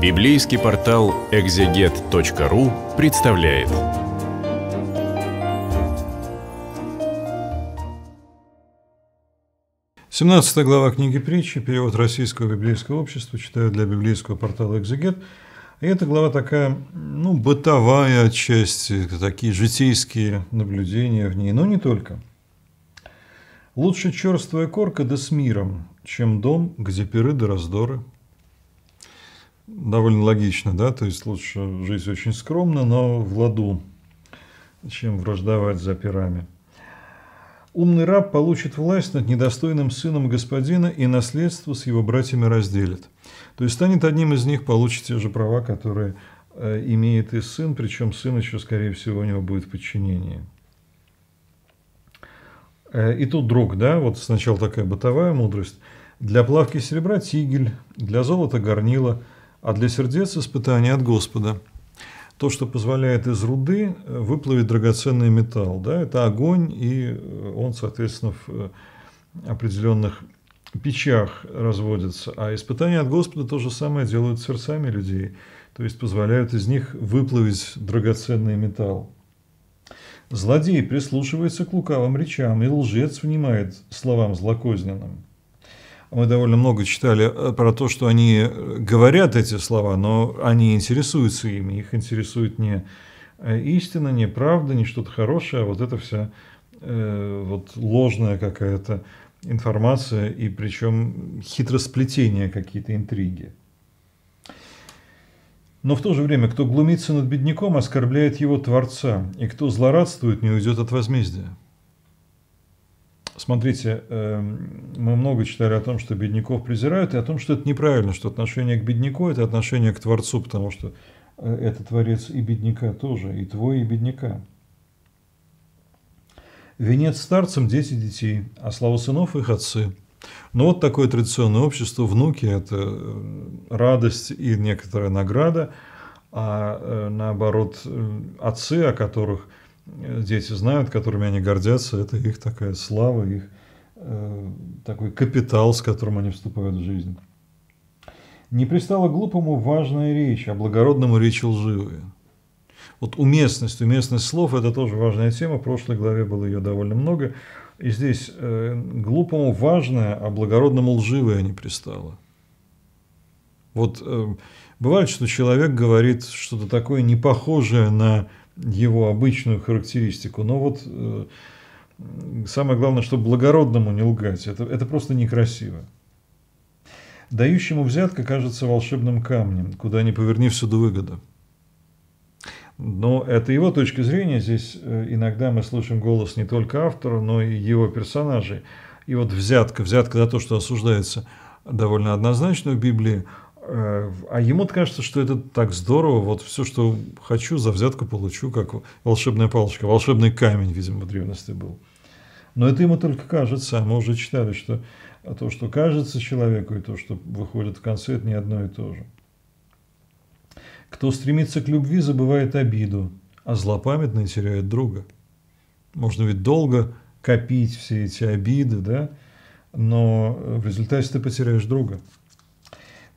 Библейский портал экзегет.ру представляет. Семнадцатая глава книги притчи, перевод российского библейского общества, читаю для библейского портала «Экзегет». И эта глава такая, ну, бытовая отчасти, такие житейские наблюдения в ней, но не только. «Лучше черствая корка да с миром, чем дом, где пиры да раздоры, довольно логично, да, то есть лучше жить очень скромно, но в ладу, чем враждовать за пирами. Умный раб получит власть над недостойным сыном господина и наследство с его братьями разделит. То есть станет одним из них, получит те же права, которые э, имеет и сын, причем сын еще, скорее всего, у него будет в подчинении. Э, и тут друг, да, вот сначала такая бытовая мудрость. Для плавки серебра тигель, для золота горнила – а для сердец испытание от Господа. То, что позволяет из руды э, выплавить драгоценный металл. Да? Это огонь, и э, он, соответственно, в э, определенных печах разводится. А испытания от Господа то же самое делают сердцами людей. То есть позволяют из них выплавить драгоценный металл. Злодей прислушивается к лукавым речам, и лжец внимает словам злокозненным мы довольно много читали э, про то, что они э, говорят эти слова, но они интересуются ими. Их интересует не э, истина, не правда, не что-то хорошее, а вот эта вся э, вот ложная какая-то информация и причем хитросплетение какие-то интриги. Но в то же время, кто глумится над бедняком, оскорбляет его Творца, и кто злорадствует, не уйдет от возмездия. Смотрите, эм, мы много читали о том, что бедняков презирают, и о том, что это неправильно, что отношение к бедняку – это отношение к Творцу, потому что э, это Творец и бедняка тоже, и твой, и бедняка. Венец старцам – дети детей, а слава сынов – их отцы. Но ну, вот такое традиционное общество, внуки – это э, радость и некоторая награда, а э, наоборот, отцы, о которых – дети знают, которыми они гордятся, это их такая слава, их э, такой капитал, с которым они вступают в жизнь. Не пристала глупому важная речь, а благородному речь лживые. Вот уместность, уместность слов – это тоже важная тема. В прошлой главе было ее довольно много. И здесь э, глупому важное, а благородному лживое не пристало. Вот э, бывает, что человек говорит что-то такое, не похожее на его обычную характеристику. Но вот э, самое главное, чтобы благородному не лгать. Это, это просто некрасиво. Дающему взятка кажется волшебным камнем, куда ни поверни, всюду выгода. Но это его точка зрения. Здесь э, иногда мы слышим голос не только автора, но и его персонажей. И вот взятка, взятка за то, что осуждается довольно однозначно в Библии, Э, а ему кажется, что это так здорово, вот все, что хочу, за взятку получу, как волшебная палочка, волшебный камень, видимо, в древности был. Но это ему только кажется, а мы уже читали, что то, что кажется человеку, и то, что выходит в конце, это не одно и то же. Кто стремится к любви, забывает обиду, а злопамятный теряет друга. Можно ведь долго копить все эти обиды, да, но в результате ты потеряешь друга –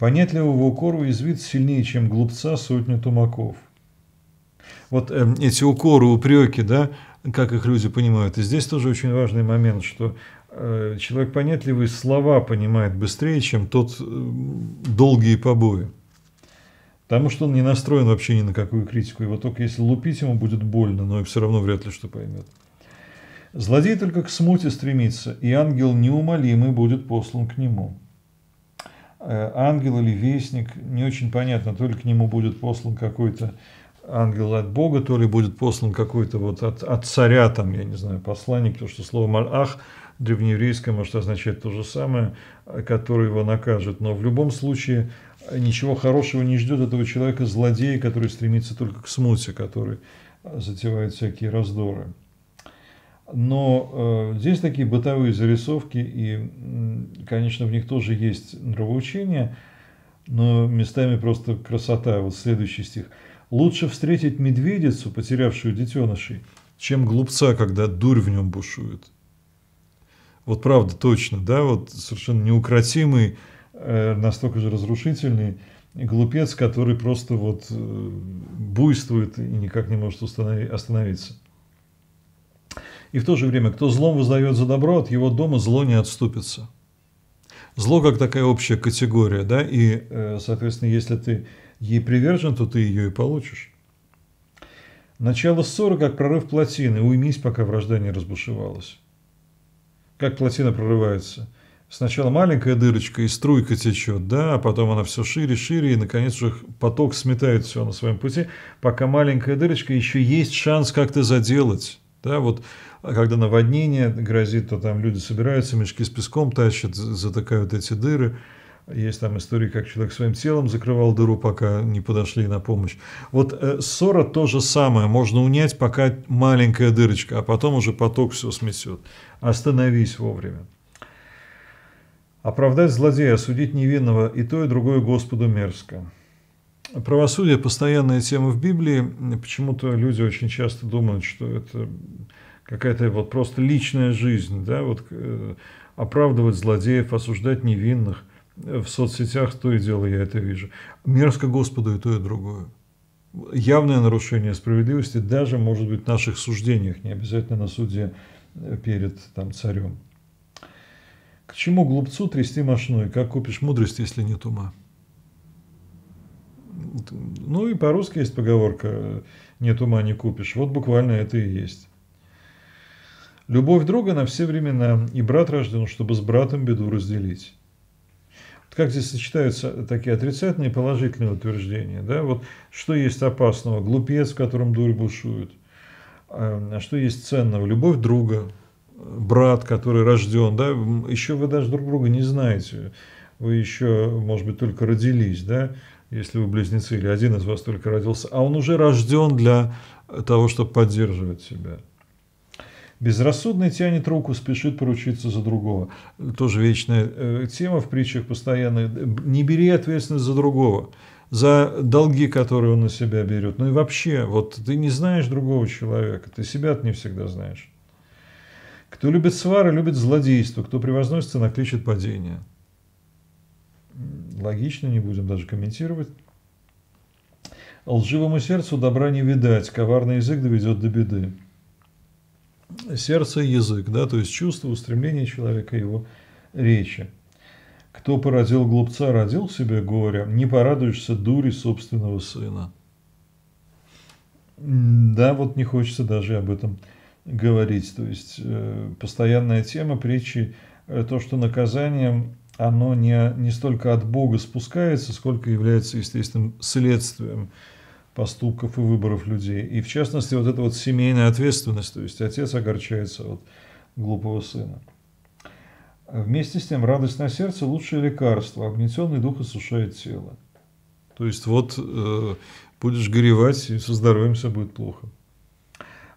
Понятливого укору извит сильнее, чем глупца сотню тумаков. Вот э, эти укоры, упреки, да, как их люди понимают. И здесь тоже очень важный момент, что э, человек понятливый слова понимает быстрее, чем тот э, долгие побои. Потому что он не настроен вообще ни на какую критику. Его только если лупить ему будет больно, но и все равно вряд ли что поймет. Злодей только к смуте стремится, и ангел неумолимый будет послан к нему. Э, ангел или вестник, не очень понятно, то ли к нему будет послан какой-то ангел от Бога, то ли будет послан какой-то вот от, от царя, там, я не знаю, посланник, потому что слово мальах древнееврейское может означать то же самое, который его накажет. Но в любом случае э, ничего хорошего не ждет этого человека, злодея, который стремится только к смуте, который затевает всякие раздоры. Но э, здесь такие бытовые зарисовки, и, конечно, в них тоже есть нравоучение, но местами просто красота. Вот следующий стих. «Лучше встретить медведицу, потерявшую детенышей, чем глупца, когда дурь в нем бушует». Вот правда, точно, да, вот совершенно неукротимый, э, настолько же разрушительный глупец, который просто вот э, буйствует и никак не может остановиться. И в то же время, кто злом воздает за добро, от его дома зло не отступится. Зло как такая общая категория, да, и, э, соответственно, если ты ей привержен, то ты ее и получишь. Начало ссоры, как прорыв плотины, уймись, пока вражда не разбушевалась. Как плотина прорывается? Сначала маленькая дырочка и струйка течет, да, а потом она все шире, шире, и, наконец, же поток сметает все на своем пути, пока маленькая дырочка еще есть шанс как-то заделать. Да, вот, а когда наводнение грозит, то там люди собираются, мешки с песком тащат, затыкают эти дыры. Есть там истории, как человек своим телом закрывал дыру, пока не подошли на помощь. Вот э, ссора то же самое. Можно унять, пока маленькая дырочка, а потом уже поток все сметет. Остановись вовремя. Оправдать злодея, осудить невинного, и то, и другое Господу мерзко правосудие – постоянная тема в Библии. Почему-то люди очень часто думают, что это какая-то вот просто личная жизнь, да, вот э, оправдывать злодеев, осуждать невинных. В соцсетях то и дело я это вижу. Мерзко Господу и то, и другое. Явное нарушение справедливости даже, может быть, в наших суждениях, не обязательно на суде э, перед там, царем. К чему глупцу трясти мошной? Как купишь мудрость, если нет ума? Ну и по-русски есть поговорка «нет ума не купишь». Вот буквально это и есть. Любовь друга на все времена, и брат рожден, чтобы с братом беду разделить. Вот как здесь сочетаются такие отрицательные и положительные утверждения? Да? Вот что есть опасного? Глупец, в котором дурь бушует. А, а что есть ценного? Любовь друга, брат, который рожден. Да? Еще вы даже друг друга не знаете. Вы еще, может быть, только родились. Да? если вы близнецы или один из вас только родился, а он уже рожден для того, чтобы поддерживать себя. Безрассудный тянет руку, спешит поручиться за другого. Тоже вечная э, тема в притчах постоянно. Не бери ответственность за другого, за долги, которые он на себя берет. Ну и вообще, вот ты не знаешь другого человека, ты себя не всегда знаешь. Кто любит свары, любит злодейство, кто превозносится, накличет падение логично, не будем даже комментировать. Лживому сердцу добра не видать, коварный язык доведет до беды. Сердце и язык, да, то есть чувство, устремление человека, его речи. Кто породил глупца, родил себе горе, не порадуешься дури собственного сына. Да, вот не хочется даже об этом говорить. То есть э, постоянная тема притчи, э, то, что наказанием оно не, не столько от Бога спускается, сколько является естественным следствием поступков и выборов людей. И в частности, вот эта вот семейная ответственность, то есть отец огорчается от глупого сына. Вместе с тем, радость на сердце – лучшее лекарство, обнетенный дух осушает тело. То есть вот э, будешь горевать, и со здоровьем все будет плохо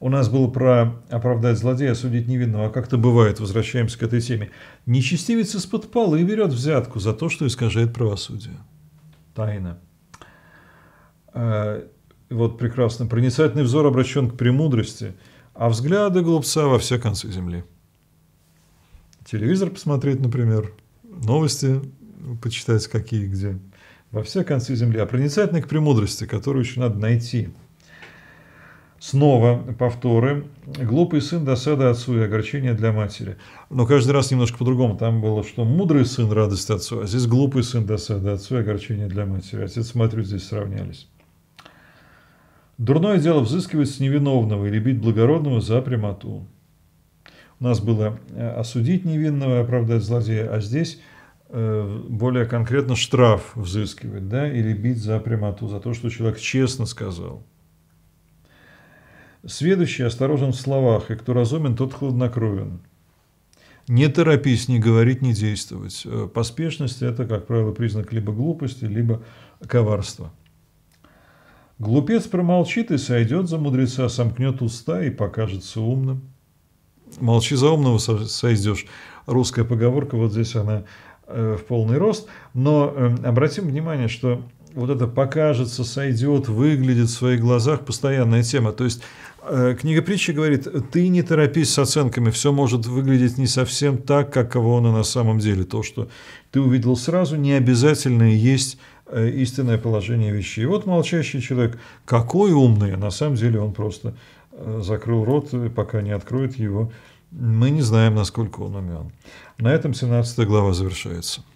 у нас было про оправдать злодея, судить невинного, а как-то бывает, возвращаемся к этой теме. Нечестивец из-под пола и берет взятку за то, что искажает правосудие. Тайна. Э, вот прекрасно. Проницательный взор обращен к премудрости, а взгляды глупца во все концы земли. Телевизор посмотреть, например, новости почитать какие, где. Во все концы земли. А проницательный к премудрости, которую еще надо найти – Снова повторы. Глупый сын – досада отцу и огорчение для матери. Но каждый раз немножко по-другому. Там было, что мудрый сын – радость отцу, а здесь глупый сын – досада отцу и огорчение для матери. Отец, смотрю, здесь сравнялись. Дурное дело взыскивать с невиновного или бить благородного за прямоту. У нас было э, осудить невинного, оправдать злодея, а здесь э, более конкретно штраф взыскивать, да, или бить за прямоту, за то, что человек честно сказал – Следующий осторожен в словах, и кто разумен, тот хладнокровен. Не торопись, не говорить, не действовать. Э, поспешность – это, как правило, признак либо глупости, либо коварства. Глупец промолчит и сойдет за мудреца, сомкнет уста и покажется умным. «Молчи за умного сойдешь». Русская поговорка, вот здесь она э, в полный рост. Но эм, обратим внимание, что вот это покажется, сойдет, выглядит в своих глазах постоянная тема. То есть э, Книга притчи говорит, ты не торопись с оценками, все может выглядеть не совсем так, каково оно на самом деле. То, что ты увидел сразу, не обязательно есть э, истинное положение вещей. И вот молчащий человек, какой умный, а на самом деле он просто э, закрыл рот, пока не откроет его. Мы не знаем, насколько он умен. На этом 17 глава завершается.